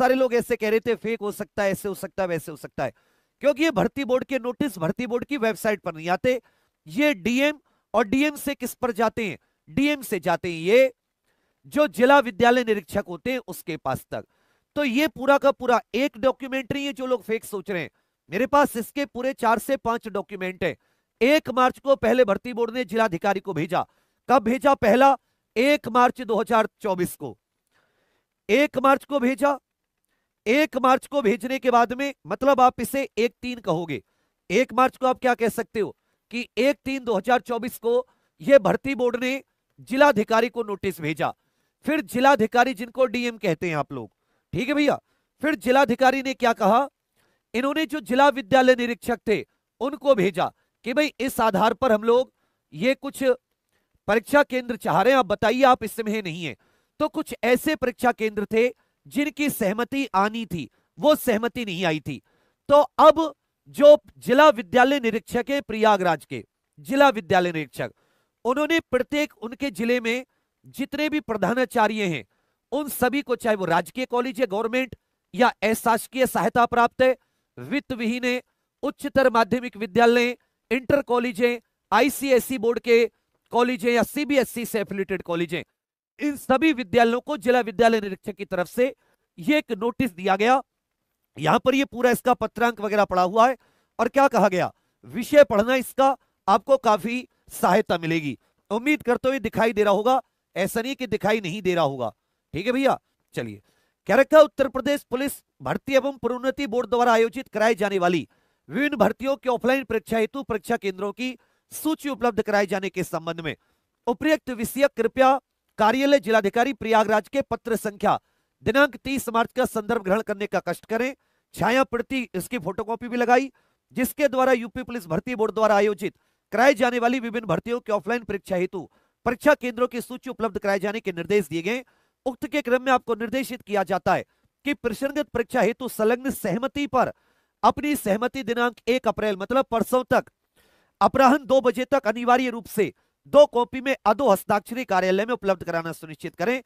सारे लोग ऐसे कह रहे थे फेक हो सकता है ऐसे हो सकता है वैसे हो सकता है क्योंकि ये भर्ती बोर्ड के नोटिस भर्ती बोर्ड की वेबसाइट पर नहीं आते ये डीएम और डीएम से किस पर जाते हैं डीएम से जाते हैं ये जो जिला विद्यालय निरीक्षक होते हैं उसके पास तक तो ये पूरा का पूरा एक डॉक्यूमेंट्री है जो लोग फेक सोच रहे हैं मेरे पास इसके पूरे चार से पांच डॉक्यूमेंट है एक मार्च को पहले भर्ती बोर्ड ने जिलाधिकारी को भेजा कब भेजा पहला एक मार्च 2024 को एक मार्च को भेजा एक मार्च को भेजने के बाद में मतलब आप इसे एक तीन कहोगे एक मार्च को आप क्या कह सकते हो कि एक तीन 2024 को यह भर्ती बोर्ड ने जिलाधिकारी को नोटिस भेजा फिर जिलाधिकारी जिनको डीएम कहते हैं आप लोग ठीक है भैया फिर जिलाधिकारी ने क्या कहा इन्होंने जो जिला विद्यालय निरीक्षक थे उनको भेजा कि भाई इस आधार पर हम लोग ये कुछ परीक्षा केंद्र चाह रहे हैं आप बताइए आप इसमें नहीं है तो कुछ ऐसे परीक्षा केंद्र थे जिनकी सहमति आनी थी वो सहमति नहीं आई थी तो अब जो जिला विद्यालय निरीक्षक है प्रयागराज के जिला विद्यालय निरीक्षक उन्होंने प्रत्येक उनके जिले में जितने भी प्रधानाचार्य हैं उन सभी को चाहे वो राजकीय कॉलेज है गवर्नमेंट या अशासकीय सहायता प्राप्त है वित्त विहीन है उच्चतर माध्यमिक विद्यालय इंटर कॉलेजें आईसीएसई बोर्ड के कॉलेजें या सीबीएसई से एफिलेटेड कॉलेजें इन सभी विद्यालयों को जिला विद्यालय निरीक्षक की तरफ से ये एक नोटिस दिया गया यहां पर ये पूरा इसका पत्रांक वगैरह पड़ा हुआ है और क्या कहा गया विषय पढ़ना इसका आपको काफी सहायता मिलेगी उम्मीद करते हुए दिखाई दे रहा होगा ऐसा नहीं कि दिखाई नहीं दे रहा होगा ठीक है भैया चलिए क्या रखा उत्तर प्रदेश पुलिस भर्ती एवं प्रोन्नति बोर्ड द्वारा आयोजित कराई जाने वाली विभिन्न भर्तियों के ऑफलाइन परीक्षा हेतु परीक्षा केंद्रों की सूची उपलब्ध कराए जाने के संबंध में उपयुक्त विषय कृपया कार्यालय जिलाधिकारी प्रयागराज के पत्र संख्या दिनांक 30 मार्च का संदर्भ ग्रहण करने का कष्ट करें छाया प्रति इसकी फोटोकॉपी भी लगाई जिसके द्वारा यूपी पुलिस भर्ती बोर्ड द्वारा आयोजित कराई जाने वाली विभिन्न भर्तियों की ऑफलाइन परीक्षा हेतु परीक्षा केंद्रों की सूची उपलब्ध कराए जाने के निर्देश दिए गए उक्त के क्रम में आपको निर्देशित किया जाता है कि प्रसंगत परीक्षा हेतु संलग्न सहमति पर अपनी सहमति दिनांक एक अप्रैल मतलब परसों तक अपराहन दो बजे तक अनिवार्य रूप से दो कॉपी में अधो हस्ताक्षरी कार्यालय में उपलब्ध कराना सुनिश्चित करें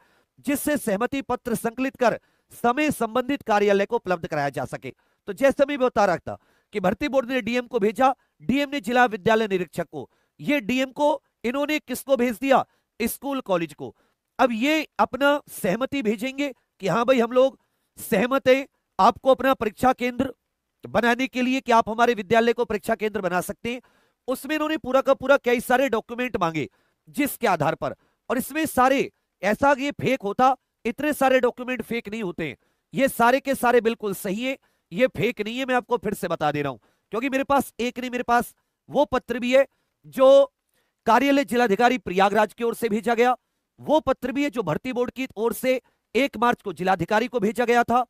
जिससे सहमति पत्र संकलित कर समय संबंधित कार्यालय को उपलब्ध कराया जा सके तो जैसे मैं बता रहा था कि भर्ती बोर्ड ने डीएम को भेजा डीएम ने जिला विद्यालय निरीक्षक को ये डीएम को इन्होंने किसको भेज दिया स्कूल कॉलेज को अब ये अपना सहमति भेजेंगे कि हाँ भाई हम लोग सहमत है आपको अपना परीक्षा केंद्र बनाने के लिए कि आप हमारे विद्यालय को परीक्षा केंद्र बना सकते हैं उसमें इन्होंने पूरा का पूरा कई सारे डॉक्यूमेंट मांगे जिसके आधार पर और इसमें सारे ऐसा ये फेक होता इतने सारे डॉक्यूमेंट फेक नहीं होते ये सारे के सारे बिल्कुल सही है ये फेक नहीं है मैं आपको फिर से बता दे रहा हूं क्योंकि मेरे पास एक नहीं मेरे पास वो पत्र भी है जो कार्यालय जिलाधिकारी प्रयागराज की ओर से भेजा गया वो पत्र भी है जो भर्ती बोर्ड की ओर से एक मार्च को जिलाधिकारी को भेजा गया था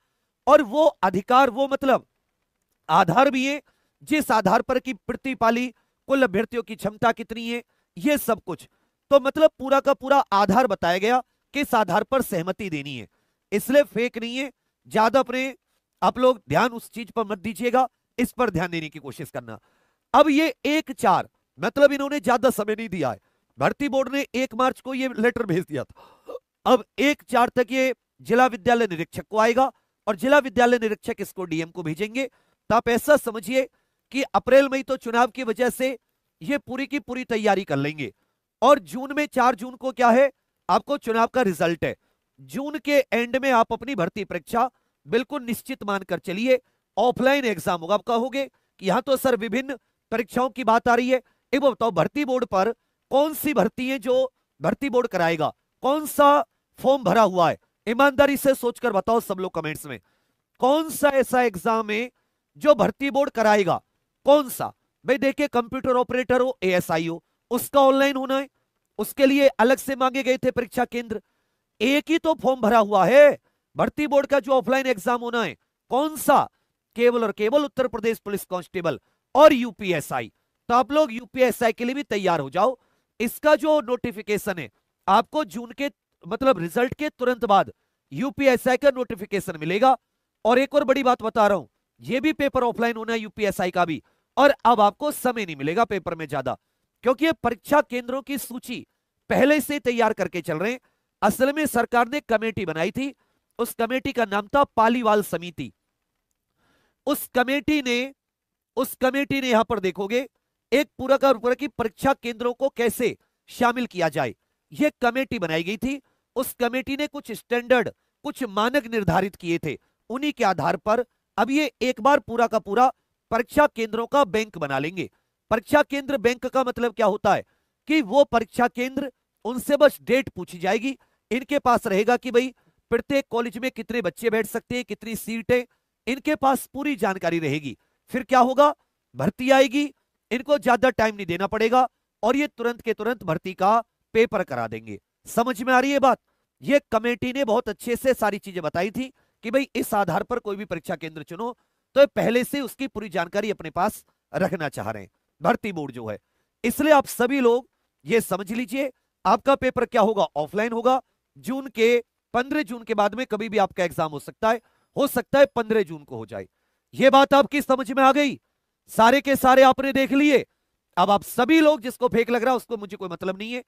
और वो अधिकार वो मतलब आधार भी है जिस आधार पर की प्रतिपाली कुल अभ्यर्थियों की क्षमता कितनी है ये सब कुछ तो मतलब पूरा का पूरा आधार बताया गया किस आधार पर सहमति देनी है इसलिए फेक नहीं है ज्यादा अपने आप लोग ध्यान उस चीज पर मत दीजिएगा इस पर ध्यान देने की कोशिश करना अब ये एक चार मतलब इन्होंने ज्यादा समय नहीं दिया है भर्ती बोर्ड ने एक मार्च को ये लेटर भेज दिया था अब एक चार तक ये जिला विद्यालय निरीक्षक को आएगा और जिला विद्यालय निरीक्षक इसको डीएम को भेजेंगे तो आप ऐसा समझिए कि अप्रैल मई तो चुनाव की वजह से ये पूरी की पूरी तैयारी कर लेंगे और जून में चार जून को क्या है आपको चुनाव का रिजल्ट है जून के एंड में आप अपनी भर्ती परीक्षा बिल्कुल निश्चित मानकर चलिए ऑफलाइन एग्जाम होगा आप कहोगे कि यहां तो सर विभिन्न परीक्षाओं की बात आ रही है एक बार बताओ भर्ती बोर्ड पर कौन सी भर्ती है जो भर्ती बोर्ड कराएगा कौन सा फॉर्म भरा हुआ है ईमानदारी से सोचकर बताओ सब लोग कमेंट्स में कौन सा ऐसा एग्जाम है जो भर्ती बोर्ड कराएगा कौन सा भाई देखिए कंप्यूटर ऑपरेटर हो एएसआई हो उसका ऑनलाइन होना है उसके लिए अलग से मांगे गए थे परीक्षा केंद्र एक ही तो फॉर्म भरा हुआ है भर्ती बोर्ड का जो ऑफलाइन एग्जाम होना है कौन सा केवल और केवल उत्तर प्रदेश पुलिस कांस्टेबल और यूपीएसआई तो आप लोग यूपीएसआई के लिए भी तैयार हो जाओ इसका जो नोटिफिकेशन है आपको जून के मतलब रिजल्ट के तुरंत बाद यूपीएसआई का नोटिफिकेशन मिलेगा और एक और बड़ी बात बता रहा हूं यह भी पेपर ऑफलाइन होना है यूपीएसआई का भी और अब आपको समय नहीं मिलेगा पेपर में ज्यादा क्योंकि परीक्षा केंद्रों की सूची पहले से तैयार करके चल रहे असल में सरकार ने कमेटी बनाई थी उस कमेटी का नाम था पालीवाल समिति उस कमेटी ने उस कमेटी ने यहां पर देखोगे एक पूरा का पूरा की परीक्षा केंद्रों को कैसे शामिल किया जाए यह कमेटी बनाई गई थी उस कमेटी ने कुछ स्टैंडर्ड कुछ मानक निर्धारित किए थे उन्हीं के आधार पर अब ये एक बार पूरा का पूरा परीक्षा केंद्रों का बैंक बना लेंगे परीक्षा केंद्र बैंक का मतलब क्या होता है कि वो परीक्षा केंद्र उनसे बस डेट पूछी जाएगी इनके पास रहेगा कि भाई प्रत्येक कॉलेज में कितने बच्चे बैठ सकते हैं कितनी सीटें इनके पास पूरी जानकारी रहेगी फिर क्या होगा भर्ती आएगी इनको ज्यादा टाइम नहीं देना पड़ेगा और ये तुरंत के तुरंत भर्ती का पेपर करा देंगे समझ में आ रही है बात ये कमेटी ने बहुत अच्छे से सारी चीजें बताई थी कि भाई इस आधार पर कोई भी परीक्षा केंद्र चुनो तो पहले से उसकी पूरी जानकारी अपने पास रखना चाह रहे हैं भर्ती बोर्ड जो है इसलिए आप सभी लोग ये समझ लीजिए आपका पेपर क्या होगा ऑफलाइन होगा जून के पंद्रह जून के बाद में कभी भी आपका एग्जाम हो सकता है हो सकता है पंद्रह जून को हो जाए यह बात आपकी समझ में आ गई सारे के सारे आपने देख लिए अब आप सभी लोग जिसको फेक लग रहा है उसको मुझे कोई मतलब नहीं है